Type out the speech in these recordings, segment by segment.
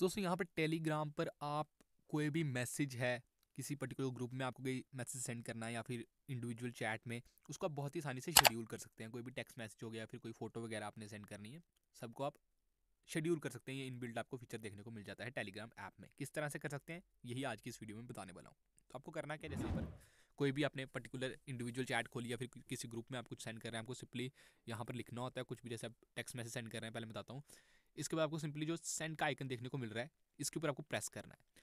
दोस्तों यहाँ पर टेलीग्राम पर आप कोई भी मैसेज है किसी पर्टिकुलर ग्रुप में आपको कोई मैसेज सेंड करना है या फिर इंडिविजुअल चैट में उसको आप बहुत ही आसानी से शेड्यूल कर सकते हैं कोई भी टेक्स्ट मैसेज हो गया फिर कोई फोटो वगैरह आपने सेंड करनी है सबको आप शेड्यूल कर सकते हैं ये इनबिल्ट आपको फीचर देखने को मिल जाता है टेलीग्राम ऐप में किस तरह से कर सकते हैं यही आज की इस वीडियो में बताने वाला हूँ तो आपको करना क्या जैसे पर कोई भी अपने पर्टिकुलर इंडिविजुअल चैट खोली या फिर किसी ग्रुप में आप कुछ सेंड कर रहे हैं आपको सिंपली यहाँ पर लिखना होता है कुछ भी जैसे आप टेक्स्ट मैसेज सेंड कर रहे हैं पहले बताता हूँ इसके बाद आपको सिंपली जो सेंड का आइकन देखने को मिल रहा है इसके ऊपर आपको प्रेस करना है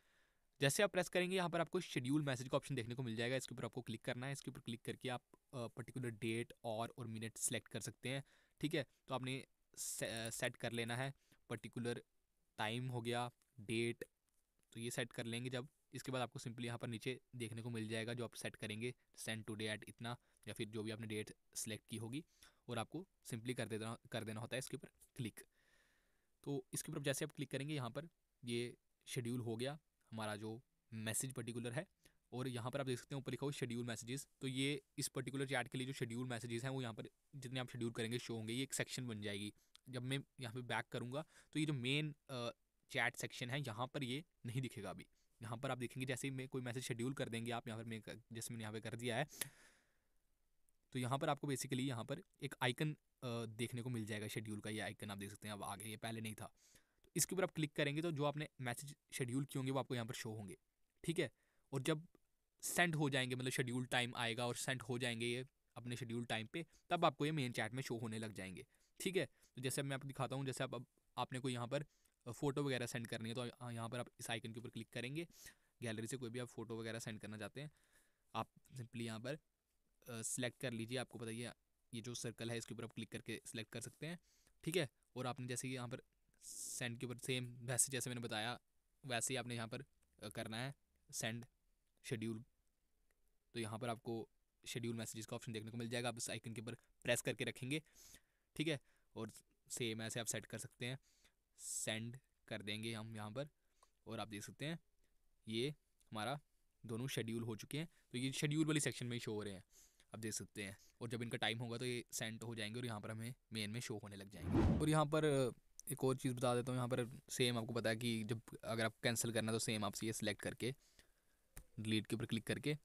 जैसे आप प्रेस करेंगे यहाँ पर आपको शेड्यूल मैसेज का ऑप्शन देखने को मिल जाएगा इसके ऊपर आपको क्लिक करना है इसके ऊपर क्लिक करके आप पर्टिकुलर डेट और और मिनट सेलेक्ट कर सकते हैं ठीक है तो आपने सेट कर लेना है पर्टिकुलर टाइम हो गया डेट तो ये सेट कर लेंगे जब इसके बाद आपको सिंपली यहाँ पर नीचे देखने को मिल जाएगा जो आप सेट करेंगे सेंड टू डे एट इतना या फिर जो भी आपने डेट सेलेक्ट की होगी और आपको सिंपली कर देना कर देना होता है इसके ऊपर क्लिक तो इसके ऊपर जैसे आप क्लिक करेंगे यहाँ पर ये शेड्यूल हो गया हमारा जो मैसेज पर्टिकुलर है और यहाँ पर आप देख सकते हैं ऊपर लिखा हो शेड्यूल मैसेजेस तो ये इस पर्टिकुलर चैट के लिए जो शेड्यूल मैसेजेस हैं वो यहाँ पर जितने आप शेड्यूल करेंगे शो होंगे ये एक सेक्शन बन जाएगी जब मैं यहाँ पे बैक करूँगा तो ये जो मेन चैट सेक्शन है यहाँ पर ये नहीं दिखेगा अभी यहाँ पर आप देखेंगे जैसे ही मैं कोई मैसेज शेड्यूल कर देंगे आप यहाँ पर मैं जैसे मैंने यहाँ पर कर दिया है तो यहाँ पर आपको बेसिकली यहाँ पर एक आइकन देखने को मिल जाएगा शेड्यूल का ये आइकन आप देख सकते हैं अब आगे ये पहले नहीं था तो इसके ऊपर आप क्लिक करेंगे तो जो आपने मैसेज शेड्यूल किए होंगे वो आपको यहाँ पर शो होंगे ठीक है और जब सेंड हो जाएंगे मतलब शेड्यूल टाइम आएगा और सेंड हो जाएंगे ये अपने शेड्यूल टाइम पे तब आपको ये मेन चैट में शो होने लग जाएंगे ठीक है तो जैसे मैं आपको दिखाता हूँ जैसे आप अब आपने कोई यहाँ पर फ़ोटो वगैरह सेंड करनी है तो यहाँ पर आप इस आइकन के ऊपर क्लिक करेंगे गैलरी से कोई भी आप फ़ोटो वगैरह सेंड करना चाहते हैं आप सिंपली यहाँ पर सिलेक्ट कर लीजिए आपको बताइए ये जो सर्कल है इसके ऊपर आप क्लिक करके सिलेक्ट कर सकते हैं ठीक है और आपने जैसे कि यहाँ पर सेंड के ऊपर सेम वैसे जैसे मैंने बताया वैसे ही आपने यहाँ पर करना है सेंड शेड्यूल तो यहाँ पर आपको शेड्यूल मैसेजेस का ऑप्शन देखने को मिल जाएगा आप इस आइकन के ऊपर प्रेस करके रखेंगे ठीक है और सेम ऐसे आप सेट कर सकते हैं सेंड कर देंगे हम यहाँ पर और आप देख सकते हैं ये हमारा दोनों शेड्यूल हो चुके हैं तो ये शेड्यूल वाली सेक्शन में ही शो हो रहे हैं आप देख सकते हैं और जब इनका टाइम होगा तो ये सेंट हो जाएंगे और यहाँ पर हमें मेन में शो होने लग जाएंगे और यहाँ पर एक और चीज़ बता देता हूँ यहाँ पर सेम आपको पता है कि जब अगर आप कैंसिल करना तो सेम आपसे ये सिलेक्ट करके डिलीट के ऊपर क्लिक करके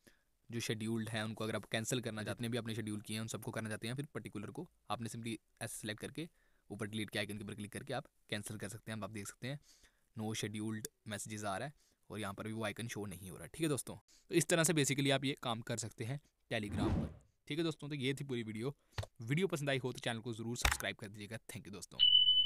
जो शेड्यूल्ड हैं उनको अगर आप कैंसिल करना चाहते हैं भी आपने शेड्यूल किए हैं उन सबको करना चाहते हैं फिर पर्टिकुलर को आपने सिंपली ऐसे सेलेक्ट करके ऊपर डिलीट के आइकन के ऊपर क्लिक करके आप कैंसिल कर सकते हैं आप देख सकते हैं नो शेड्यूल्ड मैसेजेस आ रहा है और यहाँ पर भी वो आइकन शो नहीं हो रहा है ठीक है दोस्तों तो इस तरह से बेसिकली आप ये काम कर सकते हैं टेलीग्राम पर ठीक है दोस्तों तो ये थी पूरी वीडियो वीडियो पसंद आई हो तो चैनल को ज़रूर सब्सक्राइब कर दीजिएगा थैंक यू दोस्तों